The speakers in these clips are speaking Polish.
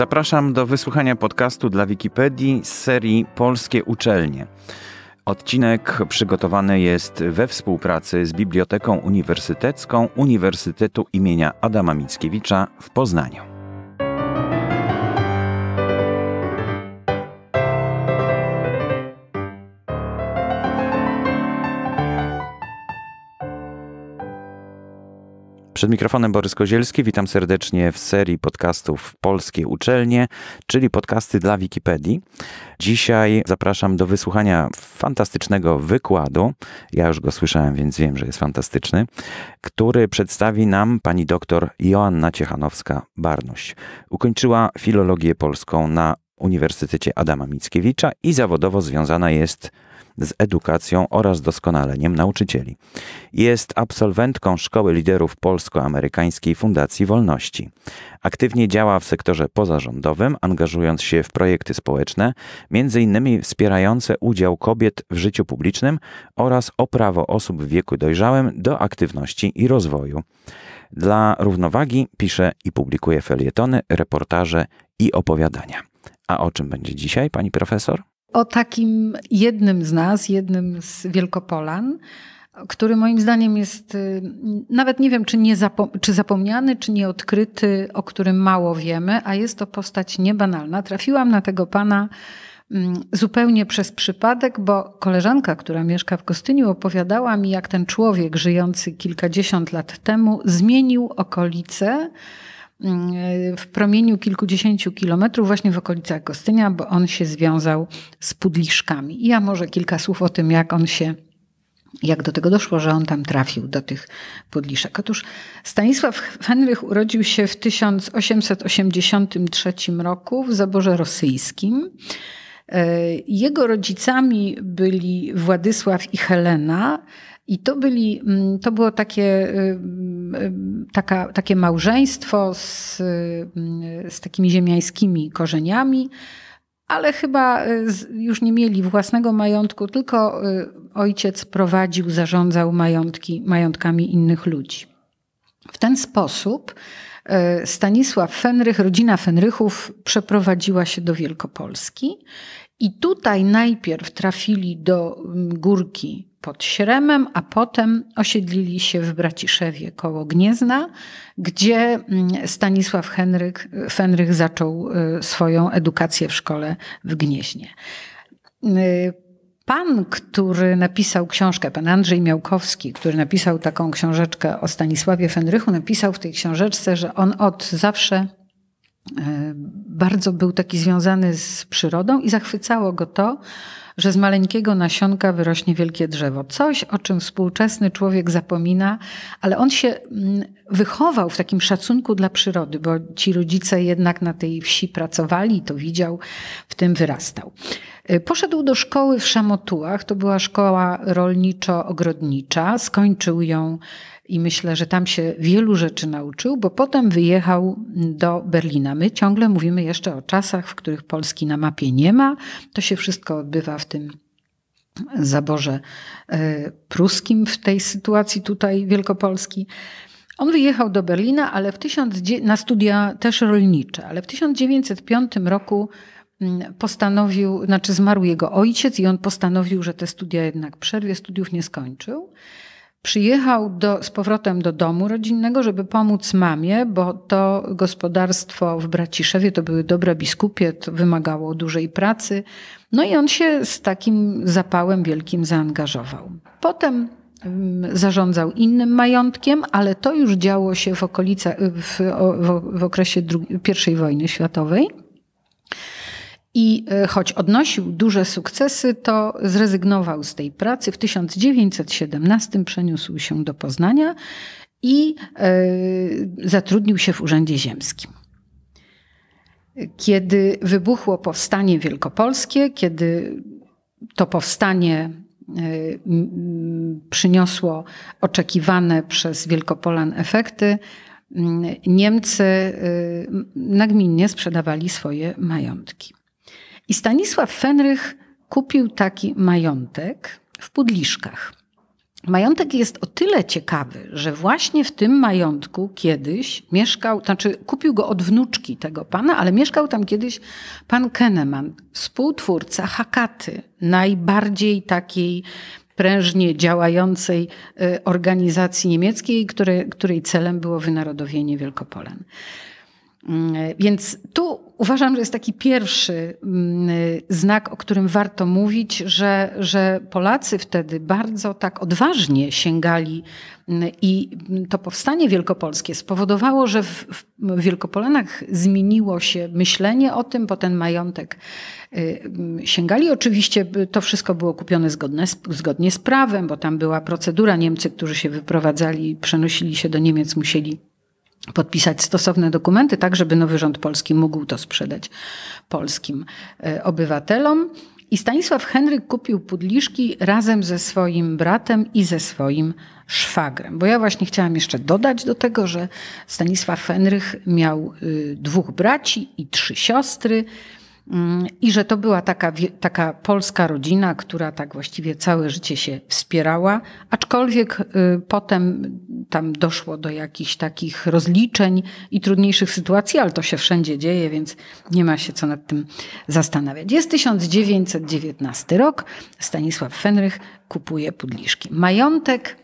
Zapraszam do wysłuchania podcastu dla Wikipedii z serii Polskie Uczelnie. Odcinek przygotowany jest we współpracy z Biblioteką Uniwersytecką Uniwersytetu imienia Adama Mickiewicza w Poznaniu. Przed mikrofonem Borys Kozielski, witam serdecznie w serii podcastów Polskie Uczelnie, czyli podcasty dla Wikipedii. Dzisiaj zapraszam do wysłuchania fantastycznego wykładu, ja już go słyszałem, więc wiem, że jest fantastyczny, który przedstawi nam pani doktor Joanna Ciechanowska-Barnuś. Ukończyła filologię polską na Uniwersytecie Adama Mickiewicza i zawodowo związana jest z z edukacją oraz doskonaleniem nauczycieli. Jest absolwentką Szkoły Liderów Polsko-Amerykańskiej Fundacji Wolności. Aktywnie działa w sektorze pozarządowym, angażując się w projekty społeczne, m.in. wspierające udział kobiet w życiu publicznym oraz o prawo osób w wieku dojrzałym do aktywności i rozwoju. Dla równowagi pisze i publikuje felietony, reportaże i opowiadania. A o czym będzie dzisiaj, pani profesor? o takim jednym z nas, jednym z Wielkopolan, który moim zdaniem jest y, nawet nie wiem, czy, nie zapo- czy zapomniany, czy nieodkryty, o którym mało wiemy, a jest to postać niebanalna. Trafiłam na tego pana mm, zupełnie przez przypadek, bo koleżanka, która mieszka w Kostyniu, opowiadała mi, jak ten człowiek żyjący kilkadziesiąt lat temu zmienił okolice Mm, w promieniu kilkudziesięciu kilometrów właśnie w okolicach Gostynia, bo on się związał z Pudliszkami. ja może kilka słów o tym, jak on się jak do tego doszło, że on tam trafił do tych pudliszek. Otóż Stanisław Henrych urodził się w 1883 roku w zaborze rosyjskim. E, jego rodzicami byli Władysław i Helena. I to, byli, mm, to było takie, y, y, taka, takie małżeństwo z, y, z takimi ziemiańskimi korzeniami, ale chyba już nie mieli własnego majątku, tylko ojciec prowadził, zarządzał majątki, majątkami innych ludzi. W ten sposób Stanisław Fenrych, rodzina Fenrychów przeprowadziła się do Wielkopolski i tutaj najpierw trafili do mm, górki pod Śremem, a potem osiedlili się w Braciszewie koło Gniezna, gdzie mm, Stanisław Henryk, Fenrych zaczął y, swoją edukację w szkole w Gnieźnie. Y, pan, który napisał książkę, pan Andrzej Miałkowski, który napisał taką książeczkę o Stanisławie Fenrychu, napisał w tej książeczce, że on od zawsze bardzo był taki związany z przyrodą i zachwycało go to, że z maleńkiego nasionka wyrośnie wielkie drzewo. Coś, o czym współczesny człowiek zapomina, ale on się mm, wychował w takim szacunku dla przyrody, bo ci rodzice jednak na tej wsi pracowali i to widział, w tym wyrastał. Y, poszedł do szkoły w Szamotułach, to była szkoła rolniczo-ogrodnicza. Skończył ją i myślę, że tam się wielu rzeczy nauczył, bo potem wyjechał do Berlina. My ciągle mówimy jeszcze o czasach, w których Polski na mapie nie ma. To się wszystko odbywa w tym zaborze y, pruskim, w tej sytuacji tutaj Wielkopolski. On wyjechał do Berlina, ale w na studia też rolnicze, ale w 1905 roku Mm, postanowił, znaczy zmarł jego ojciec i on postanowił, że te studia jednak przerwie, studiów nie skończył. Przyjechał do, z powrotem do domu rodzinnego, żeby pomóc mamie, bo to gospodarstwo w Braciszewie to były dobre biskupie, to wymagało dużej pracy. No i on się z takim zapałem wielkim zaangażował. Potem mm, zarządzał innym majątkiem, ale to już działo się w okolicach, w, w, w okresie drugi, I wojny światowej. I e, choć odnosił duże sukcesy, to zrezygnował z tej pracy. W 1917 przeniósł się do Poznania i e, zatrudnił się w Urzędzie Ziemskim. Kiedy wybuchło powstanie wielkopolskie, kiedy to powstanie e, przyniosło oczekiwane przez Wielkopolan efekty, Niemcy nagminnie sprzedawali swoje majątki. I Stanisław Fenrych kupił taki majątek w Pudliszkach. Majątek jest o tyle ciekawy, że właśnie w tym majątku kiedyś mieszkał, znaczy kupił go od wnuczki tego pana, ale mieszkał tam kiedyś pan Kenneman, współtwórca Hakaty, najbardziej takiej prężnie działającej y, organizacji niemieckiej, której, której celem było wynarodowienie Wielkopolan. Mm, e, więc tu uważam, że jest taki pierwszy mm, e, znak, o którym warto mówić, że, że Polacy wtedy bardzo tak odważnie sięgali mm, i to powstanie wielkopolskie spowodowało, że w, w Wielkopolanach zmieniło się myślenie o tym, po ten majątek y, sięgali. Oczywiście y, to wszystko było kupione zgodne, zgodnie z prawem, bo tam była procedura. Niemcy, którzy się wyprowadzali, przenosili się do Niemiec, musieli podpisać stosowne dokumenty, tak żeby nowy rząd polski mógł to sprzedać polskim e, obywatelom. I Stanisław Henryk kupił pudliszki razem ze swoim bratem i ze swoim szwagrem. Bo ja właśnie chciałam jeszcze dodać do tego, że Stanisław Henryk miał y, dwóch braci i trzy siostry. Mm, I że to była taka, taka polska rodzina, która tak właściwie całe życie się wspierała, aczkolwiek y, potem tam doszło do jakichś takich rozliczeń i trudniejszych sytuacji, ale to się wszędzie dzieje, więc nie ma się co nad tym zastanawiać. Jest 1919 rok, Stanisław Fenrych kupuje pudliszki. Majątek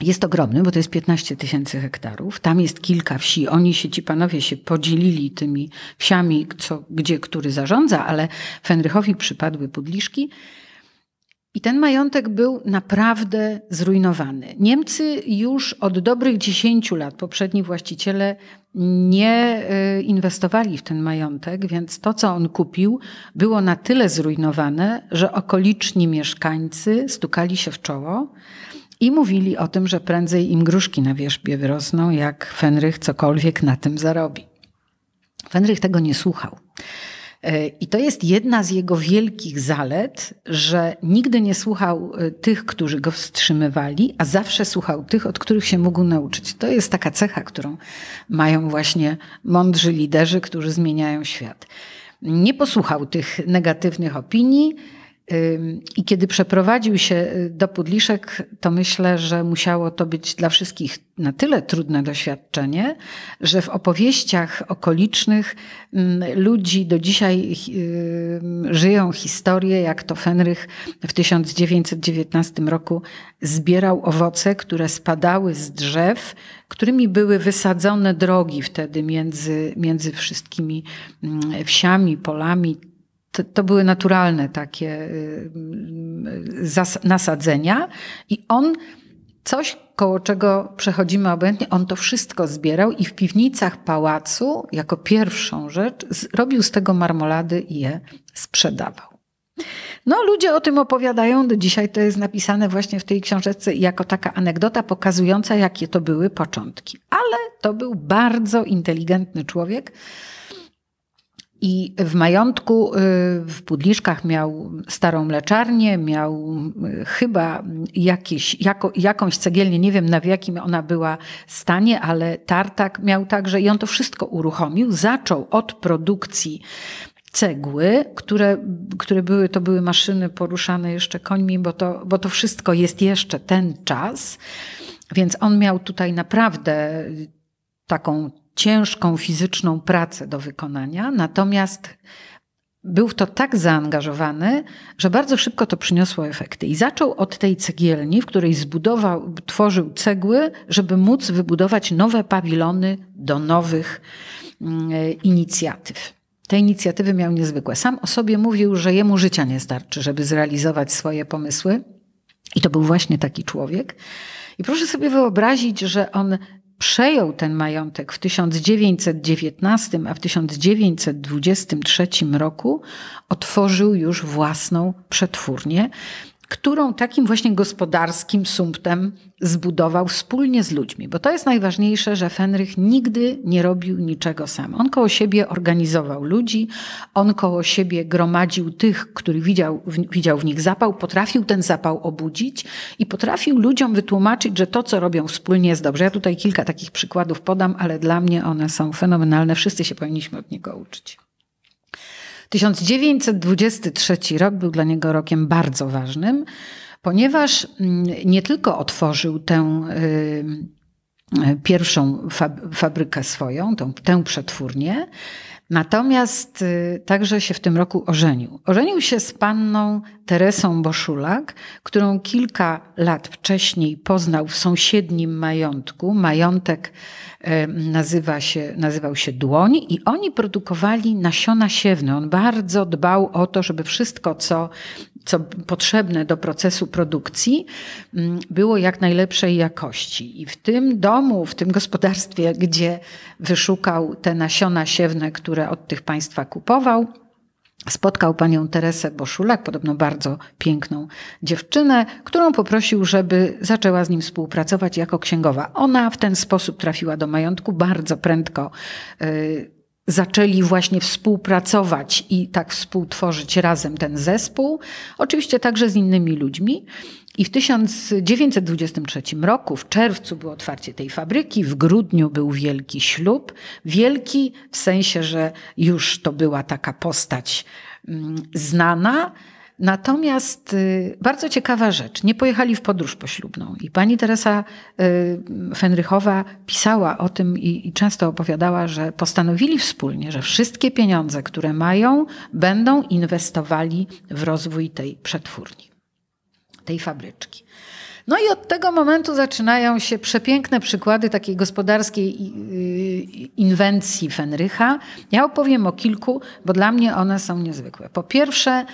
jest ogromny, bo to jest 15 tysięcy hektarów. Tam jest kilka wsi. Oni się, ci panowie się podzielili tymi wsiami, co, gdzie który zarządza, ale Fenrychowi przypadły pudliszki. I ten majątek był naprawdę zrujnowany. Niemcy już od dobrych 10 lat, poprzedni właściciele, nie y, inwestowali w ten majątek, więc to, co on kupił, było na tyle zrujnowane, że okoliczni mieszkańcy stukali się w czoło i mówili o tym, że prędzej im gruszki na wierzbie wyrosną, jak Fenrych cokolwiek na tym zarobi. Fenrych tego nie słuchał. E, I to jest jedna z jego wielkich zalet, że nigdy nie słuchał e, tych, którzy go wstrzymywali, a zawsze słuchał tych, od których się mógł nauczyć. To jest taka cecha, którą mają właśnie mądrzy liderzy, którzy zmieniają świat. Nie posłuchał tych negatywnych opinii, i kiedy przeprowadził się y, do Pudliszek, to myślę, że musiało to być dla wszystkich na tyle trudne doświadczenie, że w opowieściach okolicznych ludzi do dzisiaj y, żyją historie, jak to Fenrych w 1919 roku zbierał owoce, które spadały z drzew, którymi były wysadzone drogi wtedy między, między wszystkimi wsiami, polami to, to były naturalne takie y, nasadzenia i on coś, koło czego przechodzimy obojętnie, on to wszystko zbierał i w piwnicach pałacu, jako pierwszą rzecz, zrobił z tego marmolady i je sprzedawał. No, ludzie o tym opowiadają do dzisiaj. To jest napisane właśnie w tej książeczce jako taka anegdota pokazująca, jakie to były początki. Ale to był bardzo inteligentny człowiek, i w majątku y, w Pudliszkach miał starą mleczarnię, miał y, chyba jakieś, jako, jakąś cegielnię, nie wiem na jakim ona była stanie, ale tartak miał także i on to wszystko uruchomił. Zaczął od produkcji cegły, które, które były, to były maszyny poruszane jeszcze końmi, bo to, bo to wszystko jest jeszcze ten czas. Więc on miał tutaj naprawdę taką ciężką fizyczną pracę do wykonania, natomiast był w to tak zaangażowany, że bardzo szybko to przyniosło efekty. I zaczął od tej cegielni, w której zbudował, tworzył cegły, żeby móc wybudować nowe pawilony do nowych mm, inicjatyw. Te inicjatywy miał niezwykłe. Sam o sobie mówił, że jemu życia nie starczy, żeby zrealizować swoje pomysły. I to był właśnie taki człowiek. I proszę sobie wyobrazić, że on przejął ten majątek w 1919, a w 1923 roku otworzył już własną przetwórnię którą takim właśnie gospodarskim sumptem zbudował wspólnie z ludźmi. Bo to jest najważniejsze, że Fenrych nigdy nie robił niczego sam. On koło siebie organizował ludzi, on koło siebie gromadził tych, których widział, widział w nich zapał, potrafił ten zapał obudzić i potrafił ludziom wytłumaczyć, że to, co robią wspólnie jest dobrze. Ja tutaj kilka takich przykładów podam, ale dla mnie one są fenomenalne. Wszyscy się powinniśmy od niego uczyć. 1923 rok był dla niego rokiem bardzo ważnym, ponieważ mm, nie tylko otworzył tę y, y, pierwszą fabrykę swoją, tą, tę przetwórnię, Natomiast y, także się w tym roku ożenił. Ożenił się z panną Teresą Boszulak, którą kilka lat wcześniej poznał w sąsiednim majątku. Majątek nazywa się, nazywał się Dłoń i oni produkowali nasiona siewne. On bardzo dbał o to, żeby wszystko, co, co potrzebne do procesu produkcji, mm, było jak najlepszej jakości. I w tym domu, w tym gospodarstwie, gdzie wyszukał te nasiona siewne, które od tych państwa kupował, spotkał panią Teresę Boszulak, podobno bardzo piękną dziewczynę, którą poprosił, żeby zaczęła z nim współpracować jako księgowa. Ona w ten sposób trafiła do majątku bardzo prędko. Yy, zaczęli właśnie współpracować i tak współtworzyć razem ten zespół, oczywiście także z innymi ludźmi. I w 1923 roku, w czerwcu było otwarcie tej fabryki, w grudniu był wielki ślub. Wielki w sensie, że już to była taka postać mm, znana. Natomiast y, bardzo ciekawa rzecz, nie pojechali w podróż poślubną i pani Teresa y, Fenrychowa pisała o tym i, i często opowiadała, że postanowili wspólnie, że wszystkie pieniądze, które mają, będą inwestowali w rozwój tej przetwórni tej fabryczki. No i od tego momentu zaczynają się przepiękne przykłady takiej gospodarskiej y, y, inwencji Fenrycha. Ja opowiem o kilku, bo dla mnie one są niezwykłe. Po pierwsze,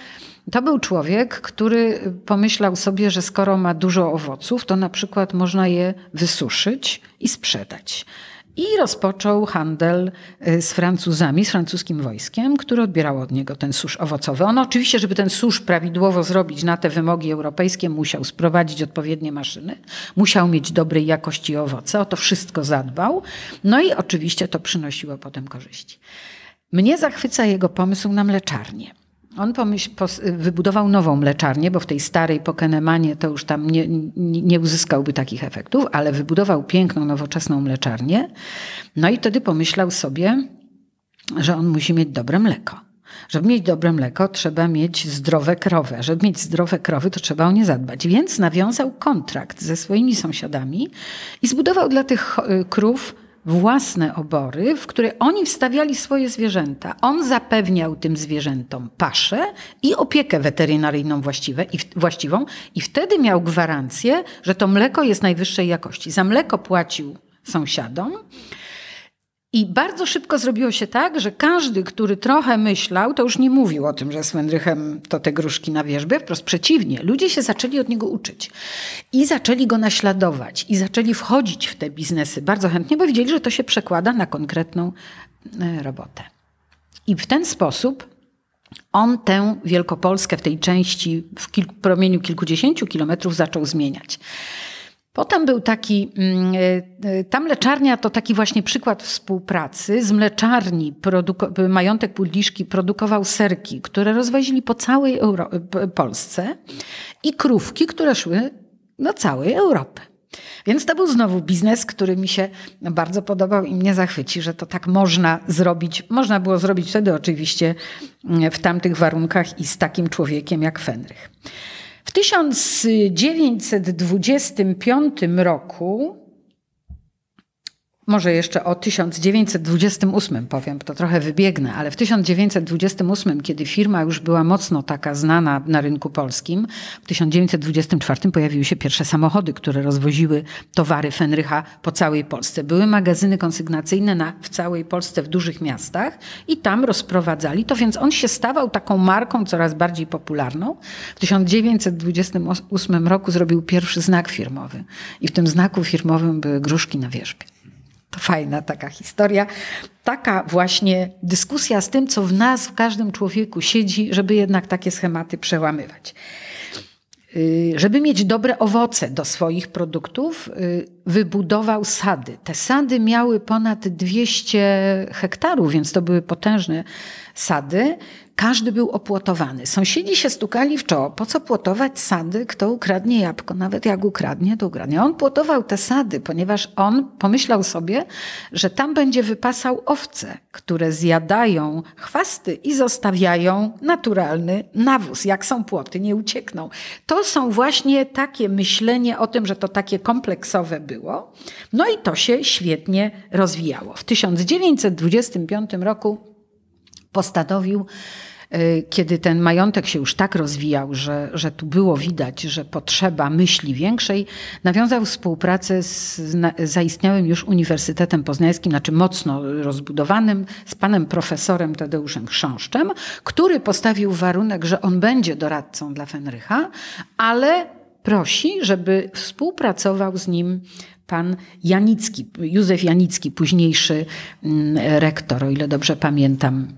to był człowiek, który pomyślał sobie, że skoro ma dużo owoców, to na przykład można je wysuszyć i sprzedać i rozpoczął handel y, z Francuzami, z francuskim wojskiem, które odbierało od niego ten susz owocowy. On oczywiście, żeby ten susz prawidłowo zrobić na te wymogi europejskie, musiał sprowadzić odpowiednie maszyny, musiał mieć dobrej jakości owoce, o to wszystko zadbał. No i oczywiście to przynosiło potem korzyści. Mnie zachwyca jego pomysł na mleczarnię. On pomyśl, pos, wybudował nową mleczarnię, bo w tej starej po Kenemanie to już tam nie, nie uzyskałby takich efektów, ale wybudował piękną, nowoczesną mleczarnię. No i wtedy pomyślał sobie, że on musi mieć dobre mleko. Żeby mieć dobre mleko, trzeba mieć zdrowe krowy. żeby mieć zdrowe krowy, to trzeba o nie zadbać. Więc nawiązał kontrakt ze swoimi sąsiadami i zbudował dla tych y, krów własne obory, w które oni wstawiali swoje zwierzęta. On zapewniał tym zwierzętom paszę i opiekę weterynaryjną właściwe, i w, właściwą i wtedy miał gwarancję, że to mleko jest najwyższej jakości. Za mleko płacił sąsiadom, i bardzo szybko zrobiło się tak, że każdy, który trochę myślał, to już nie mówił o tym, że z Henrychem to te gruszki na wierzbie. Wprost przeciwnie, ludzie się zaczęli od niego uczyć. I zaczęli go naśladować, i zaczęli wchodzić w te biznesy bardzo chętnie, bo widzieli, że to się przekłada na konkretną e, robotę. I w ten sposób on tę Wielkopolskę w tej części w kilku, promieniu kilkudziesięciu kilometrów zaczął zmieniać. Potem był taki, mm, e, e, ta mleczarnia to taki właśnie przykład współpracy. Z mleczarni majątek Pudliszki produkował serki, które rozwozili po całej Euro Polsce i krówki, które szły do całej Europy. Więc to był znowu biznes, który mi się bardzo podobał i mnie zachwyci, że to tak można zrobić. Można było zrobić wtedy oczywiście mm, w tamtych warunkach i z takim człowiekiem jak Fenrych. W 1925 roku może jeszcze o 1928 powiem, to trochę wybiegnę, ale w 1928, kiedy firma już była mocno taka znana na rynku polskim, w 1924 pojawiły się pierwsze samochody, które rozwoziły towary Fenrycha po całej Polsce. Były magazyny konsygnacyjne na, w całej Polsce, w dużych miastach i tam rozprowadzali to, więc on się stawał taką marką coraz bardziej popularną. W 1928 roku zrobił pierwszy znak firmowy i w tym znaku firmowym były gruszki na wierzbie. To fajna taka historia. Taka właśnie dyskusja z tym, co w nas, w każdym człowieku siedzi, żeby jednak takie schematy przełamywać. Y, żeby mieć dobre owoce do swoich produktów, y, wybudował sady. Te sady miały ponad 200 hektarów, więc to były potężne sady. Każdy był opłotowany. Sąsiedzi się stukali w czoło. Po co płotować sady? Kto ukradnie jabłko? Nawet jak ukradnie, to ukradnie. On płotował te sady, ponieważ on pomyślał sobie, że tam będzie wypasał owce, które zjadają chwasty i zostawiają naturalny nawóz. Jak są płoty, nie uciekną. To są właśnie takie myślenie o tym, że to takie kompleksowe było. No i to się świetnie rozwijało. W 1925 roku postanowił, y, kiedy ten majątek się już tak rozwijał, że, że tu było widać, że potrzeba myśli większej, nawiązał współpracę z zaistniałym już Uniwersytetem Poznańskim, znaczy mocno rozbudowanym, z panem profesorem Tadeuszem Chrząszczem, który postawił warunek, że on będzie doradcą dla Fenrycha, ale prosi, żeby współpracował z nim pan Janicki, Józef Janicki, późniejszy mm, rektor, o ile dobrze pamiętam,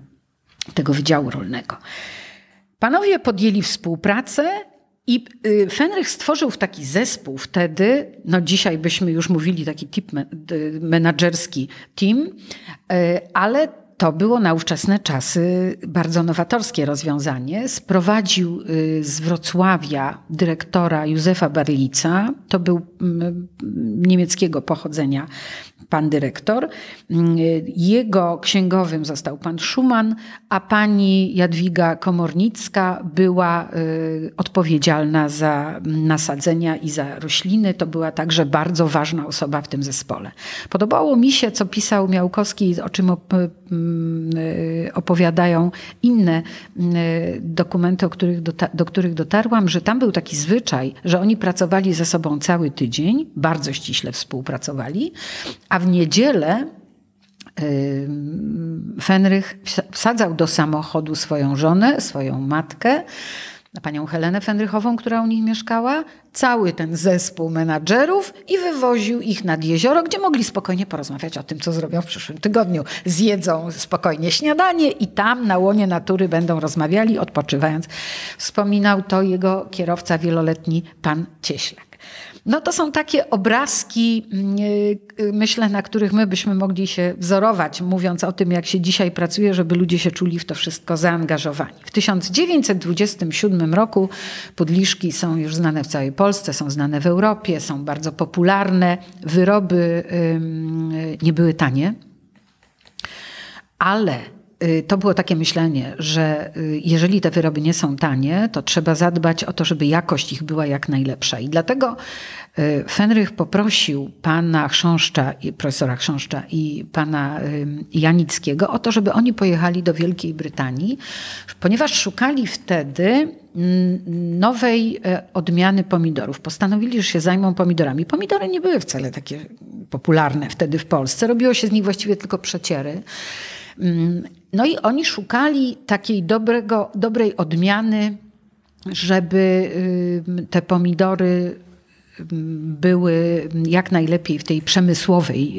tego Wydziału Rolnego. Panowie podjęli współpracę i y, Fenrych stworzył taki zespół wtedy, no dzisiaj byśmy już mówili taki tip y, menadżerski team, y, ale to było na ówczesne czasy bardzo nowatorskie rozwiązanie. Sprowadził y, z Wrocławia dyrektora Józefa Berlica, to był mm, niemieckiego pochodzenia pan dyrektor. Y, jego księgowym został pan Schumann, a pani Jadwiga Komornicka była y, odpowiedzialna za nasadzenia i za rośliny. To była także bardzo ważna osoba w tym zespole. Podobało mi się, co pisał Miałkowski, o czym op- Y, opowiadają inne y, dokumenty, których do których dotarłam, że tam był taki zwyczaj, że oni pracowali ze sobą cały tydzień, bardzo ściśle współpracowali, a w niedzielę y, Fenrych wsadzał do samochodu swoją żonę, swoją matkę, na panią Helenę Fendrychową, która u nich mieszkała, cały ten zespół menadżerów i wywoził ich nad jezioro, gdzie mogli spokojnie porozmawiać o tym, co zrobią w przyszłym tygodniu. Zjedzą spokojnie śniadanie i tam na łonie natury będą rozmawiali, odpoczywając. Wspominał to jego kierowca wieloletni, pan Cieślak. No to są takie obrazki, mm, y, y, myślę, na których my byśmy mogli się wzorować, mówiąc o tym, jak się dzisiaj pracuje, żeby ludzie się czuli w to wszystko zaangażowani. W 1927 roku podliszki są już znane w całej Polsce, są znane w Europie, są bardzo popularne. Wyroby nie były tanie, ale Y, to było takie myślenie, że y, jeżeli te wyroby nie są tanie, to trzeba zadbać o to, żeby jakość ich była jak najlepsza. I dlatego y, Fenrych poprosił pana Chrząszcza, profesora Chrząszcza i pana Janickiego o to, żeby oni pojechali do Wielkiej Brytanii, ponieważ szukali wtedy mm, nowej e, odmiany pomidorów. Postanowili, że się zajmą pomidorami. Pomidory nie były wcale takie popularne wtedy w Polsce. Robiło się z nich właściwie tylko przeciery. Mm, no i oni szukali takiej dobrego, dobrej odmiany, żeby te pomidory były jak najlepiej w tej przemysłowej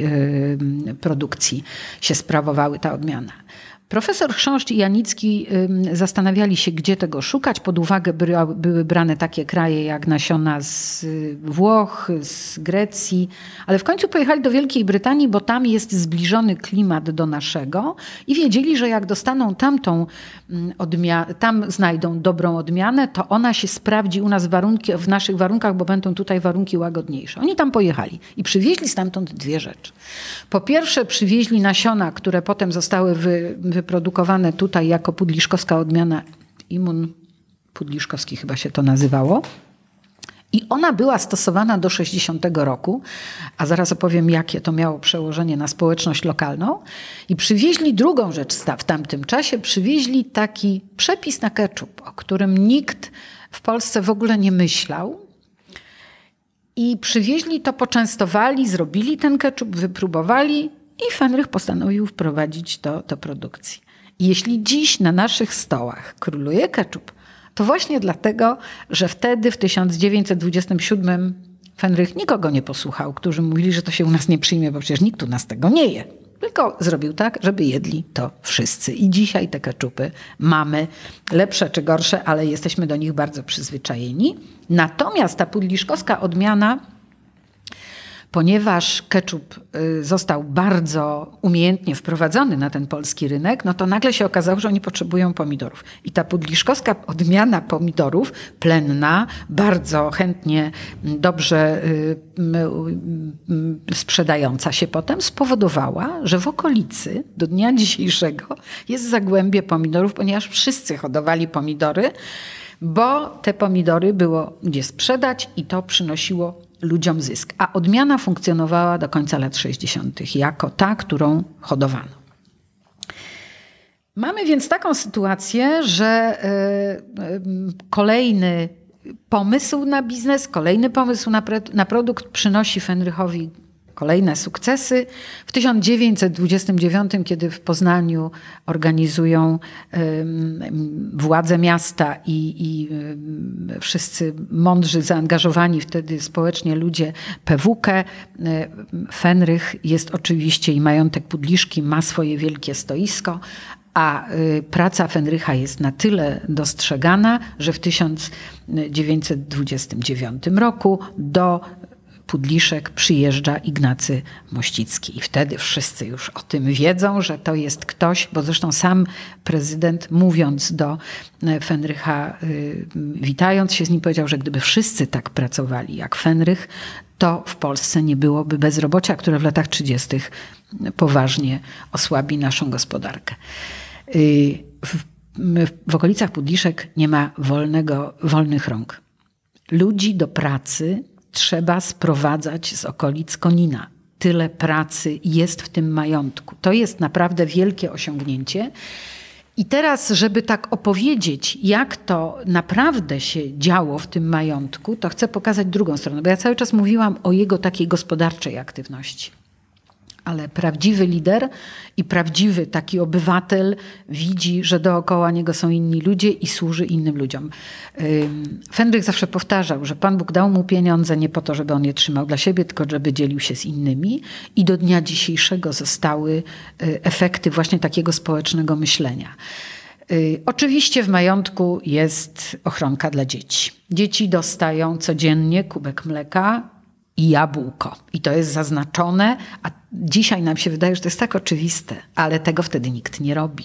produkcji się sprawowały ta odmiana. Profesor Chrząszcz i Janicki zastanawiali się, gdzie tego szukać. Pod uwagę były brane takie kraje jak nasiona z y, Włoch, z Grecji, ale w końcu pojechali do Wielkiej Brytanii, bo tam jest zbliżony klimat do naszego i wiedzieli, że jak dostaną tamtą odmianę, tam znajdą dobrą odmianę, to ona się sprawdzi u nas warunki, w naszych warunkach, bo będą tutaj warunki łagodniejsze. Oni tam pojechali i przywieźli stamtąd dwie rzeczy. Po pierwsze przywieźli nasiona, które potem zostały wy, wyprodukowane tutaj jako pudliszkowska odmiana imun pudliszkowski chyba się to nazywało. I ona była stosowana do 60 roku, a zaraz opowiem, jakie to miało przełożenie na społeczność lokalną. I przywieźli drugą rzecz w tamtym czasie, przywieźli taki przepis na keczup, o którym nikt w Polsce w ogóle nie myślał, i przywieźli to, poczęstowali, zrobili ten keczup, wypróbowali i Fenrych postanowił wprowadzić to do produkcji. jeśli dziś na naszych stołach króluje keczup, to właśnie dlatego, że wtedy w 1927 Fenrych nikogo nie posłuchał, którzy mówili, że to się u nas nie przyjmie, bo przecież nikt u nas tego nie je. Tylko zrobił tak, żeby jedli to wszyscy. I dzisiaj te keczupy mamy, lepsze czy gorsze, ale jesteśmy do nich bardzo przyzwyczajeni. Natomiast ta pudliszkowska odmiana ponieważ ketchup y, został bardzo umiejętnie wprowadzony na ten polski rynek, no to nagle się okazało, że oni potrzebują pomidorów. I ta pudliszkowska odmiana pomidorów, plenna, bardzo chętnie, mm, dobrze y, y, sprzedająca się potem, spowodowała, że w okolicy do dnia dzisiejszego jest zagłębie pomidorów, ponieważ wszyscy hodowali pomidory, bo te pomidory było gdzie sprzedać i to przynosiło ludziom zysk. A odmiana funkcjonowała do końca lat 60. jako ta, którą hodowano. Mamy więc taką sytuację, że e, e, kolejny pomysł na biznes, kolejny pomysł na, na produkt przynosi Fenrychowi kolejne sukcesy. W 1929, kiedy w Poznaniu organizują władze miasta i, i wszyscy mądrzy, zaangażowani wtedy społecznie ludzie PWK, e, Fenrych jest oczywiście i majątek Pudliszki ma swoje wielkie stoisko, a y, praca Fenrycha jest na tyle dostrzegana, że w 1929 roku do Pudliszek przyjeżdża Ignacy Mościcki. I wtedy wszyscy już o tym wiedzą, że to jest ktoś, bo zresztą sam prezydent mówiąc do e, Fenrycha, y, witając się z nim, powiedział, że gdyby wszyscy tak pracowali jak Fenrych, to w Polsce nie byłoby bezrobocia, które w latach 30. poważnie osłabi naszą gospodarkę. Y, w, w okolicach Pudliszek nie ma wolnego, wolnych rąk. Ludzi do pracy trzeba sprowadzać z okolic Konina. Tyle pracy jest w tym majątku. To jest naprawdę wielkie osiągnięcie. I teraz, żeby tak opowiedzieć, jak to naprawdę się działo w tym majątku, to chcę pokazać drugą stronę, bo ja cały czas mówiłam o jego takiej gospodarczej aktywności ale prawdziwy lider i prawdziwy taki obywatel widzi, że dookoła niego są inni ludzie i służy innym ludziom. Fendrych zawsze powtarzał, że Pan Bóg dał mu pieniądze nie po to, żeby on je trzymał dla siebie, tylko żeby dzielił się z innymi i do dnia dzisiejszego zostały y, efekty właśnie takiego społecznego myślenia. Y, oczywiście w majątku jest ochronka dla dzieci. Dzieci dostają codziennie kubek mleka, i jabłko. I to jest zaznaczone, a dzisiaj nam się wydaje, że to jest tak oczywiste, ale tego wtedy nikt nie robi.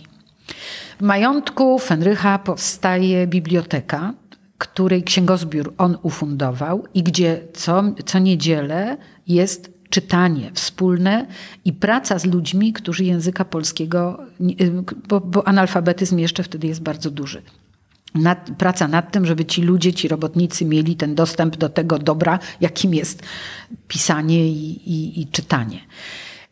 W majątku Fenrycha powstaje biblioteka, której księgozbiór on ufundował i gdzie co, co niedzielę jest czytanie wspólne i praca z ludźmi, którzy języka polskiego, bo, bo analfabetyzm jeszcze wtedy jest bardzo duży nad, praca nad tym, żeby ci ludzie, ci robotnicy mieli ten dostęp do tego dobra, jakim jest pisanie i, i, i czytanie.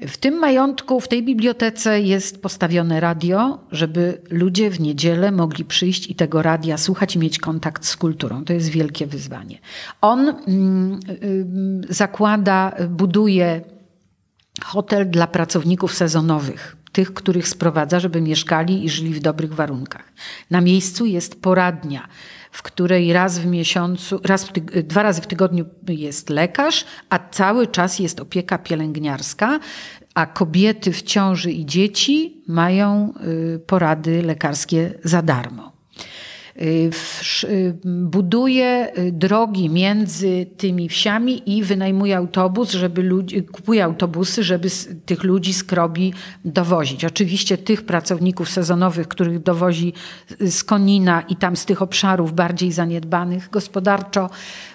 W tym majątku, w tej bibliotece jest postawione radio, żeby ludzie w niedzielę mogli przyjść i tego radia słuchać i mieć kontakt z kulturą. To jest wielkie wyzwanie. On mm, mm, zakłada, buduje hotel dla pracowników sezonowych tych, których sprowadza, żeby mieszkali i żyli w dobrych warunkach. Na miejscu jest poradnia, w której raz w miesiącu, raz w dwa razy w tygodniu jest lekarz, a cały czas jest opieka pielęgniarska, a kobiety w ciąży i dzieci mają y, porady lekarskie za darmo. Y, y, buduje y, drogi między tymi wsiami i wynajmuje autobus, żeby ludzi, kupuje autobusy, żeby tych ludzi z Krobi dowozić. Oczywiście tych pracowników sezonowych, których dowozi z Konina i tam z tych obszarów bardziej zaniedbanych gospodarczo,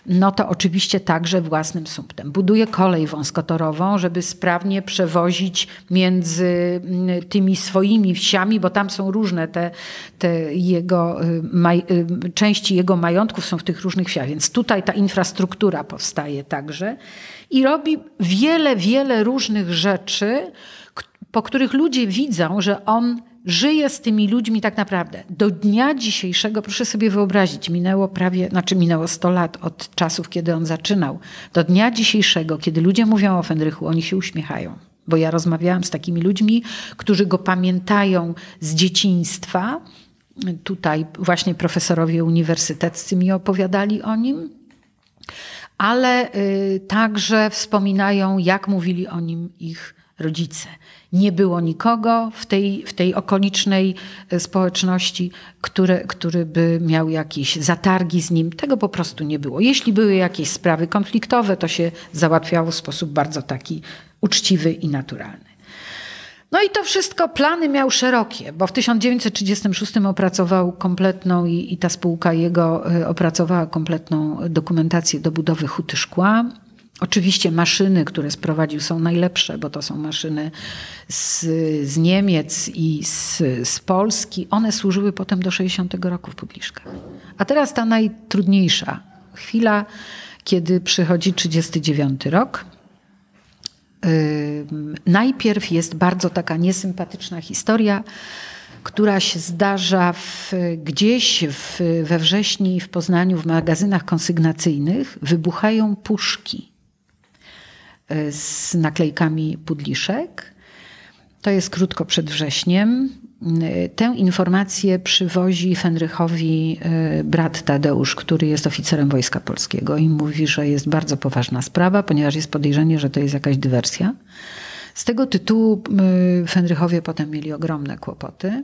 no to oczywiście także własnym sumptem. Buduje kolej wąskotorową, żeby sprawnie przewozić między mm, tymi swoimi wsiami, bo tam są różne te, te jego majątki, Y, części jego majątków są w tych różnych wsiach, więc tutaj ta infrastruktura powstaje także i robi wiele, wiele różnych rzeczy, po których ludzie widzą, że on żyje z tymi ludźmi tak naprawdę. Do dnia dzisiejszego, proszę sobie wyobrazić, minęło prawie, znaczy minęło 100 lat od czasów, kiedy on zaczynał. Do dnia dzisiejszego, kiedy ludzie mówią o Fenrychu, oni się uśmiechają. Bo ja rozmawiałam z takimi ludźmi, którzy go pamiętają z dzieciństwa, tutaj właśnie profesorowie uniwersyteccy mi opowiadali o nim, ale y, także wspominają, jak mówili o nim ich rodzice. Nie było nikogo w tej, w tej okolicznej y, społeczności, który, który by miał jakieś zatargi z nim. Tego po prostu nie było. Jeśli były jakieś sprawy konfliktowe, to się załatwiało w sposób bardzo taki uczciwy i naturalny. No i to wszystko plany miał szerokie, bo w 1936 opracował kompletną i, i ta spółka jego y, opracowała kompletną dokumentację do budowy huty szkła. Oczywiście maszyny, które sprowadził, są najlepsze, bo to są maszyny z, z Niemiec i z, z Polski. One służyły potem do 60 roku w publiczkach. A teraz ta najtrudniejsza chwila, kiedy przychodzi 39 rok. Najpierw jest bardzo taka niesympatyczna historia, która się zdarza w, gdzieś w, we wrześniu w Poznaniu w magazynach konsygnacyjnych. Wybuchają puszki y, z naklejkami pudliszek. To jest krótko przed wrześniem. Tę informację przywozi Fenrychowi y, brat Tadeusz, który jest oficerem Wojska Polskiego i mówi, że jest bardzo poważna sprawa, ponieważ jest podejrzenie, że to jest jakaś dywersja. Z tego tytułu y, Fenrychowie potem mieli ogromne kłopoty.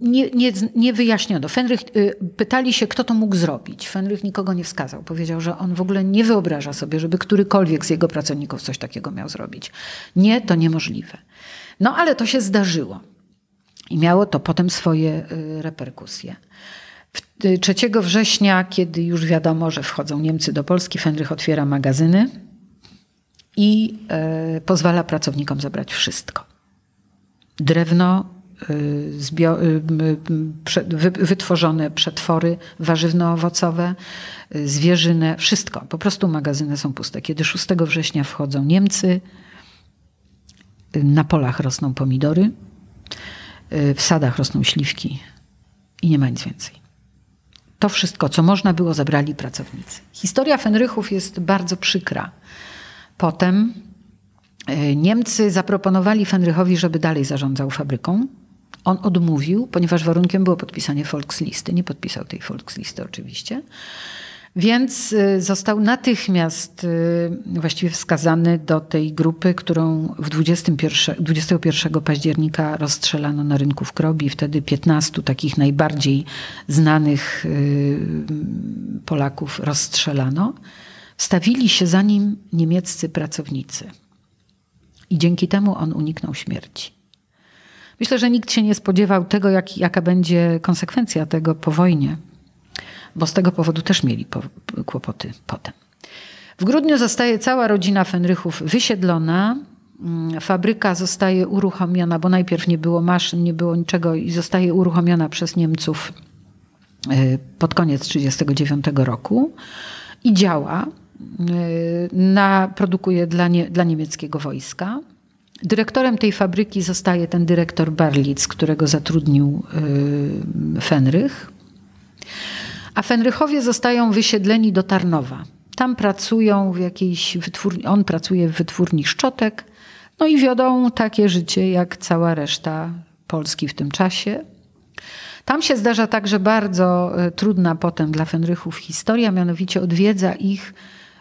Nie, nie, nie wyjaśniono. Fenrych, y, pytali się, kto to mógł zrobić. Fenrych nikogo nie wskazał. Powiedział, że on w ogóle nie wyobraża sobie, żeby którykolwiek z jego pracowników coś takiego miał zrobić. Nie, to niemożliwe. No ale to się zdarzyło i miało to potem swoje y, reperkusje. 3 y, września, kiedy już wiadomo, że wchodzą Niemcy do Polski, Fenrych otwiera magazyny i e, pozwala pracownikom zabrać wszystko. Drewno, y, wytworzone przetwory warzywno-owocowe, zwierzynę, wszystko. Po prostu magazyny są puste. Kiedy 6 września wchodzą Niemcy, na polach rosną pomidory, w sadach rosną śliwki i nie ma nic więcej. To wszystko, co można było, zabrali pracownicy. Historia Fenrychów jest bardzo przykra. Potem e, Niemcy zaproponowali Fenrychowi, żeby dalej zarządzał fabryką. On odmówił, ponieważ warunkiem było podpisanie Volkslisty. Nie podpisał tej Volkslisty oczywiście. Więc y, został natychmiast y, właściwie wskazany do tej grupy, którą w 21, 21 października rozstrzelano na rynku w Krobi. Wtedy 15 takich najbardziej znanych y, Polaków rozstrzelano. Stawili się za nim niemieccy pracownicy. I dzięki temu on uniknął śmierci. Myślę, że nikt się nie spodziewał tego, jak, jaka będzie konsekwencja tego po wojnie bo z tego powodu też mieli po, kłopoty potem. W grudniu zostaje cała rodzina Fenrychów wysiedlona. Mm, fabryka zostaje uruchomiona, bo najpierw nie było maszyn, nie było niczego i zostaje uruchomiona przez Niemców e, pod koniec 1939 roku i działa. E, na, produkuje dla, nie, dla niemieckiego wojska. Dyrektorem tej fabryki zostaje ten dyrektor Berlitz, którego zatrudnił e, Fenrych. A Fenrychowie zostają wysiedleni do Tarnowa. Tam pracują w jakiejś wytwórni, on pracuje w wytwórni szczotek, no i wiodą takie życie jak cała reszta Polski w tym czasie. Tam się zdarza także bardzo e, trudna potem dla Fenrychów historia, mianowicie odwiedza ich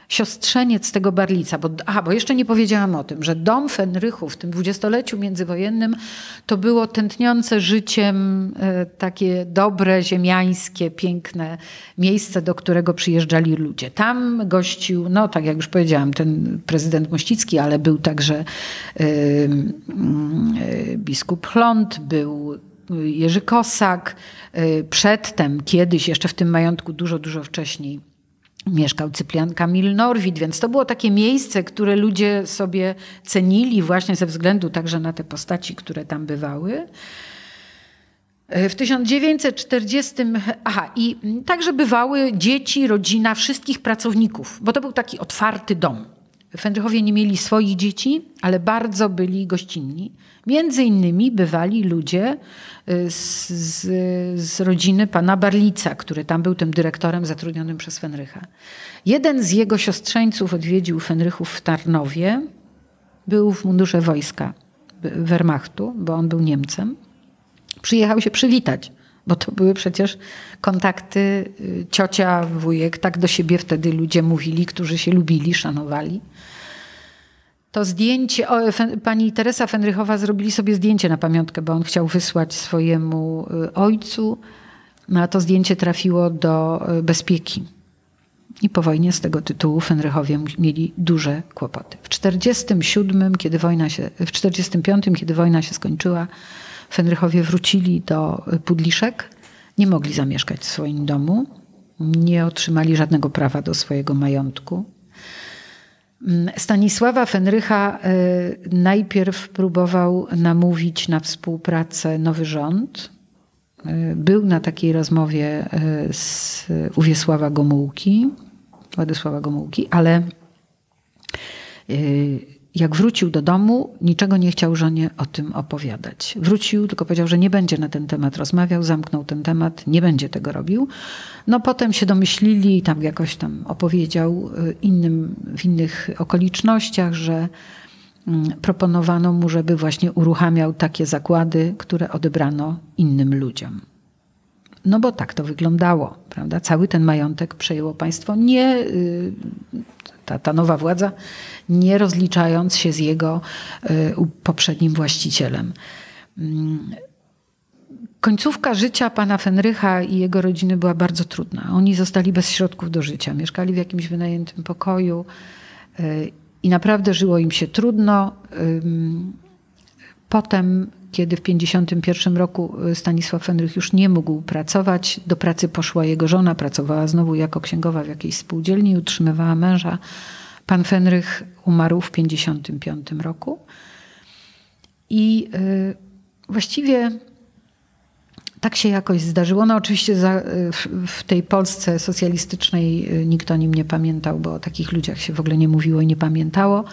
siostrzeniec tego Barlica, bo, aha, bo jeszcze nie powiedziałam o tym, że dom Fenrychów w tym dwudziestoleciu międzywojennym to było tętniące życiem e, takie dobre, ziemiańskie, piękne miejsce, do którego przyjeżdżali ludzie. Tam gościł, no tak jak już powiedziałam, ten prezydent Mościcki, ale był także e, mm, e, biskup Chląd, był Jerzy Kosak, przedtem, kiedyś, jeszcze w tym majątku dużo, dużo wcześniej, Mieszkał Cyprian Kamil Norwid, więc to było takie miejsce, które ludzie sobie cenili właśnie ze względu także na te postaci, które tam bywały. E, w 1940, aha, i także bywały dzieci, rodzina wszystkich pracowników, bo to był taki otwarty dom. Fendrychowie nie mieli swoich dzieci, ale bardzo byli gościnni. Między innymi bywali ludzie y, z, z, z, rodziny pana Barlica, który tam był tym dyrektorem zatrudnionym przez Fenrycha. Jeden z jego siostrzeńców odwiedził Fenrychów w Tarnowie. Był w mundurze wojska Wehrmachtu, bo on był Niemcem. Przyjechał się przywitać bo to były przecież kontakty y, ciocia, wujek, tak do siebie wtedy ludzie mówili, którzy się lubili, szanowali. To zdjęcie, o, pani Teresa Fenrychowa zrobili sobie zdjęcie na pamiątkę, bo on chciał wysłać swojemu y, ojcu, no, a to zdjęcie trafiło do y, bezpieki. I po wojnie z tego tytułu Fenrychowie mieli duże kłopoty. W 47, kiedy wojna się, w 45, kiedy wojna się skończyła, Fenrychowie wrócili do Pudliszek, nie mogli zamieszkać w swoim domu, nie otrzymali żadnego prawa do swojego majątku. Mm, Stanisława Fenrycha y, najpierw próbował namówić na współpracę nowy rząd. Y, Był na takiej rozmowie y, z Uwiesława Gomułki, Władysława Gomułki, ale jak wrócił do domu, niczego nie chciał żonie o tym opowiadać. Wrócił, tylko powiedział, że nie będzie na ten temat rozmawiał, zamknął ten temat, nie będzie tego robił. No potem się domyślili, tam jakoś tam opowiedział y, innym, w innych okolicznościach, że mm, proponowano mu, żeby właśnie uruchamiał takie zakłady, które odebrano innym ludziom. No bo tak to wyglądało, prawda? Cały ten majątek przejęło państwo nie y, ta, ta nowa władza, nie rozliczając się z jego y, poprzednim właścicielem. Mm, końcówka życia pana Fenrycha i jego rodziny była bardzo trudna. Oni zostali bez środków do życia, mieszkali w jakimś wynajętym pokoju y, i naprawdę żyło im się trudno. Potem kiedy w 1951 roku y, Stanisław Fenrych już nie mógł pracować. Do pracy poszła jego żona, pracowała znowu jako księgowa w jakiejś spółdzielni, utrzymywała męża. Pan Fenrych umarł w 1955 roku. I y, właściwie tak się jakoś zdarzyło. No oczywiście za, y, w, w, tej Polsce socjalistycznej nikt o nim nie pamiętał, bo o takich ludziach się w ogóle nie mówiło i nie pamiętało.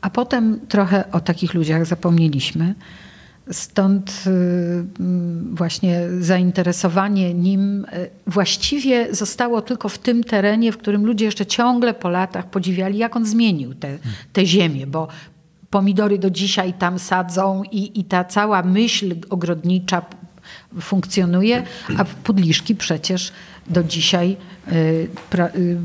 A potem trochę o takich ludziach zapomnieliśmy. Stąd y, mm, właśnie zainteresowanie nim y, właściwie zostało tylko w tym terenie, w którym ludzie jeszcze ciągle po latach podziwiali, jak on zmienił tę te, ziemię, bo pomidory do dzisiaj tam sadzą i, i ta cała myśl ogrodnicza funkcjonuje, a pudliszki przecież do dzisiaj y, pra, y,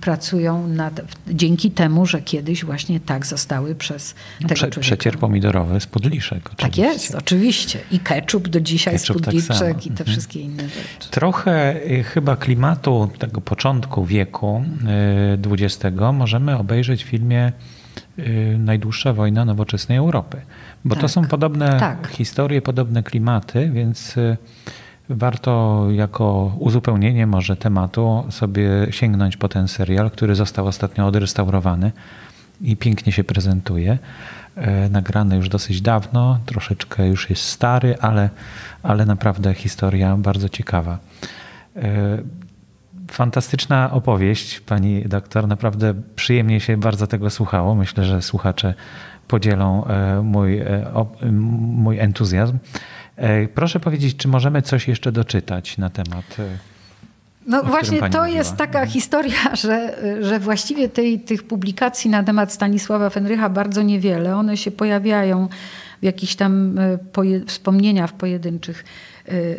pracują nad, dzięki temu, że kiedyś właśnie tak zostały przez te no tego Prze, Przecier pomidorowy z podliszek. Oczywiście. Tak jest, oczywiście. I keczup do dzisiaj ketchup z tak i te mhm. wszystkie inne rzeczy. Trochę y, chyba klimatu tego początku wieku XX możemy obejrzeć w filmie najdłuższa wojna nowoczesnej Europy. Bo tak, to są podobne tak. historie, podobne klimaty, więc Warto jako uzupełnienie może tematu sobie sięgnąć po ten serial, który został ostatnio odrestaurowany i pięknie się prezentuje. E, nagrany już dosyć dawno, troszeczkę już jest stary, ale, ale naprawdę historia bardzo ciekawa. E, fantastyczna opowieść, pani doktor. Naprawdę przyjemnie się bardzo tego słuchało. Myślę, że słuchacze podzielą e, mój, mój entuzjazm. E, proszę powiedzieć, czy możemy coś jeszcze doczytać na temat. E, no właśnie to mówiła. jest taka mhm. historia, że, że właściwie tej, tych publikacji na temat Stanisława Fenrycha bardzo niewiele. One się pojawiają w jakichś tam e, wspomnienia w pojedynczych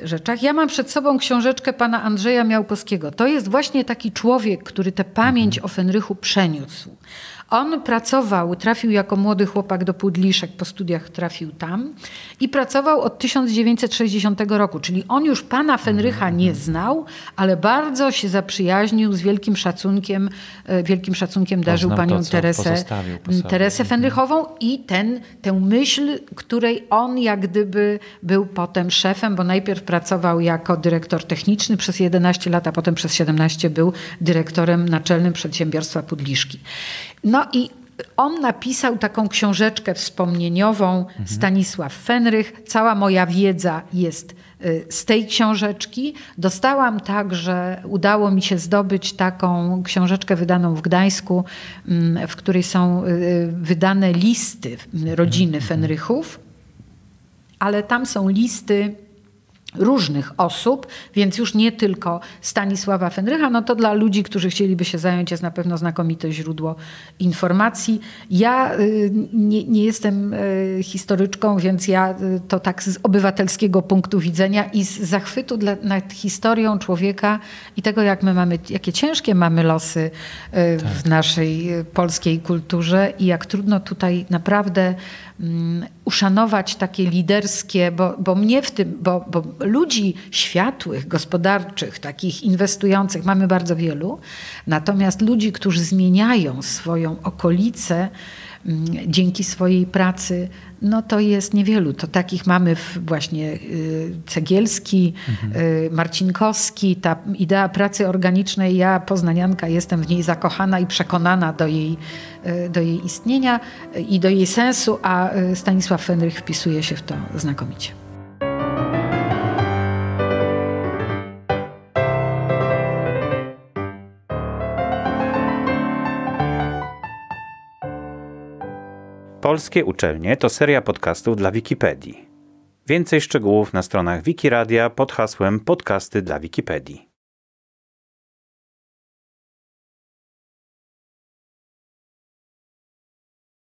rzeczach. Ja mam przed sobą książeczkę pana Andrzeja Miałkowskiego. To jest właśnie taki człowiek, który tę pamięć mhm. o Fenrychu przeniósł. On pracował, trafił jako młody chłopak do Pudliszek, po studiach trafił tam i pracował od 1960 roku, czyli on już pana Fenrycha mhm. nie znał, ale bardzo się zaprzyjaźnił z wielkim szacunkiem, e, wielkim szacunkiem darzył panią to, Teresę, Teresę mhm. Fenrychową i ten, tę myśl, której on jak gdyby był potem szefem, bo najpierw pracował jako dyrektor techniczny przez 11 lat, a potem przez 17 był dyrektorem naczelnym przedsiębiorstwa Pudliszki. No i on napisał taką książeczkę wspomnieniową mhm. Stanisław Fenrych. Cała moja wiedza jest y, z tej książeczki. Dostałam także, udało mi się zdobyć taką książeczkę wydaną w Gdańsku, mm, w której są y, y, wydane listy rodziny mhm, mhm. Fenrychów, ale tam są listy różnych osób, więc już nie tylko Stanisława Fenrycha, no to dla ludzi, którzy chcieliby się zająć, jest na pewno znakomite źródło informacji. Ja y, nie, nie jestem y, historyczką, więc ja y, to tak z obywatelskiego punktu widzenia i z zachwytu dla, nad historią człowieka i tego, jak my mamy, jakie ciężkie mamy losy w tak. naszej polskiej kulturze i jak trudno tutaj naprawdę mm, uszanować takie liderskie, bo, bo mnie w tym, bo, bo ludzi światłych, gospodarczych, takich inwestujących mamy bardzo wielu, natomiast ludzi, którzy zmieniają swoją okolicę mm, dzięki swojej pracy, no to jest niewielu. To takich mamy właśnie y, Cegielski, mhm. Y, Marcinkowski. Ta idea pracy organicznej, ja poznanianka jestem w niej zakochana i przekonana do jej, y, do jej istnienia i do jej sensu, a Stanisław Fenrych wpisuje się w to znakomicie. Polskie uczelnie to seria podcastów dla Wikipedii. Więcej szczegółów na stronach Wikiradia pod hasłem Podcasty dla Wikipedii.